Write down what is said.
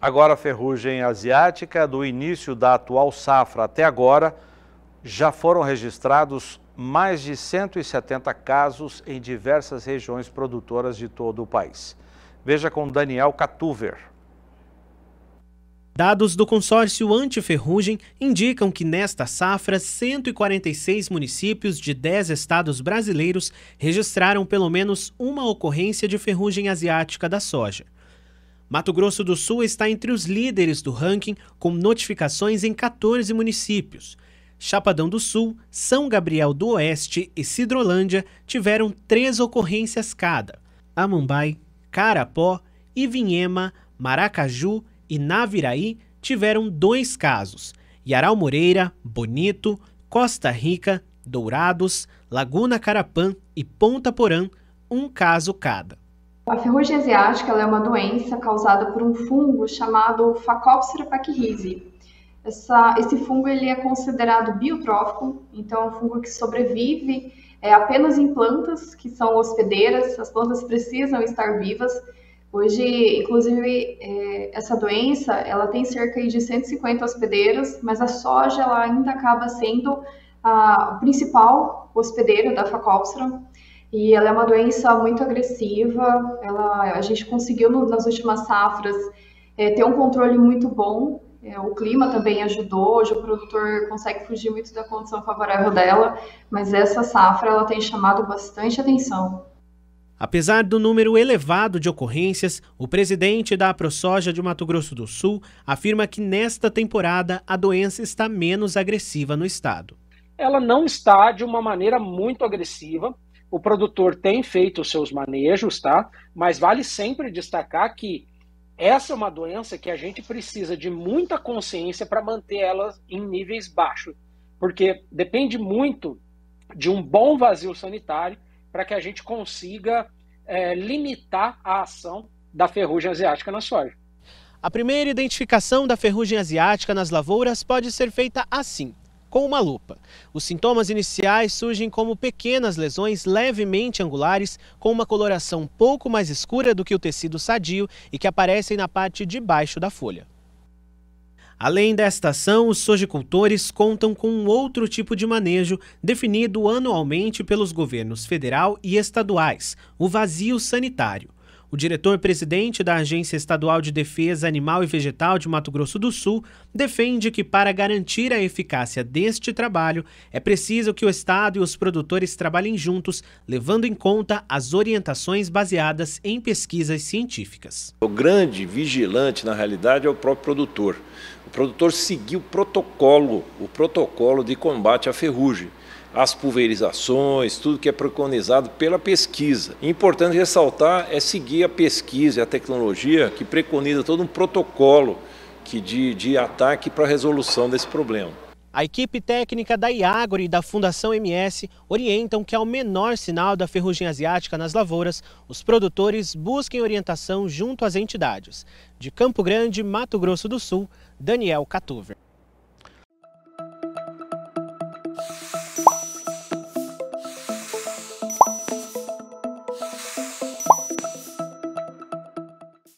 Agora a ferrugem asiática, do início da atual safra até agora, já foram registrados mais de 170 casos em diversas regiões produtoras de todo o país. Veja com Daniel Catuver. Dados do consórcio Antiferrugem indicam que nesta safra, 146 municípios de 10 estados brasileiros registraram pelo menos uma ocorrência de ferrugem asiática da soja. Mato Grosso do Sul está entre os líderes do ranking, com notificações em 14 municípios. Chapadão do Sul, São Gabriel do Oeste e Cidrolândia tiveram três ocorrências cada. Amambai, Carapó, Ivinhema, Maracaju e Naviraí tiveram dois casos. E Aral Moreira, Bonito, Costa Rica, Dourados, Laguna Carapã e Ponta Porã, um caso cada. A ferrugem asiática é uma doença causada por um fungo chamado Phacopsora pachyrizae. esse fungo ele é considerado biotrófico, então é um fungo que sobrevive é, apenas em plantas que são hospedeiras, as plantas precisam estar vivas. Hoje, inclusive, é, essa doença ela tem cerca de 150 hospedeiros, mas a soja ela ainda acaba sendo a, o principal hospedeiro da Phacopsora. E ela é uma doença muito agressiva. Ela, a gente conseguiu no, nas últimas safras é, ter um controle muito bom. É, o clima também ajudou. Hoje o produtor consegue fugir muito da condição favorável dela, mas essa safra ela tem chamado bastante atenção. Apesar do número elevado de ocorrências, o presidente da Prosoja de Mato Grosso do Sul afirma que nesta temporada a doença está menos agressiva no estado. Ela não está de uma maneira muito agressiva, o produtor tem feito os seus manejos, tá? Mas vale sempre destacar que essa é uma doença que a gente precisa de muita consciência para manter ela em níveis baixos, porque depende muito de um bom vazio sanitário para que a gente consiga é, limitar a ação da ferrugem asiática na soja. A primeira identificação da ferrugem asiática nas lavouras pode ser feita assim com uma lupa. Os sintomas iniciais surgem como pequenas lesões levemente angulares, com uma coloração pouco mais escura do que o tecido sadio e que aparecem na parte de baixo da folha. Além desta ação, os sojicultores contam com um outro tipo de manejo definido anualmente pelos governos federal e estaduais, o vazio sanitário. O diretor-presidente da Agência Estadual de Defesa Animal e Vegetal de Mato Grosso do Sul defende que, para garantir a eficácia deste trabalho, é preciso que o Estado e os produtores trabalhem juntos, levando em conta as orientações baseadas em pesquisas científicas. O grande vigilante, na realidade, é o próprio produtor. O produtor seguiu o protocolo, o protocolo de combate à ferrugem as pulverizações, tudo que é preconizado pela pesquisa. Importante ressaltar é seguir a pesquisa e a tecnologia que preconiza todo um protocolo que de, de ataque para a resolução desse problema. A equipe técnica da Iagor e da Fundação MS orientam que, ao menor sinal da ferrugem asiática nas lavouras, os produtores busquem orientação junto às entidades. De Campo Grande, Mato Grosso do Sul, Daniel Catuver.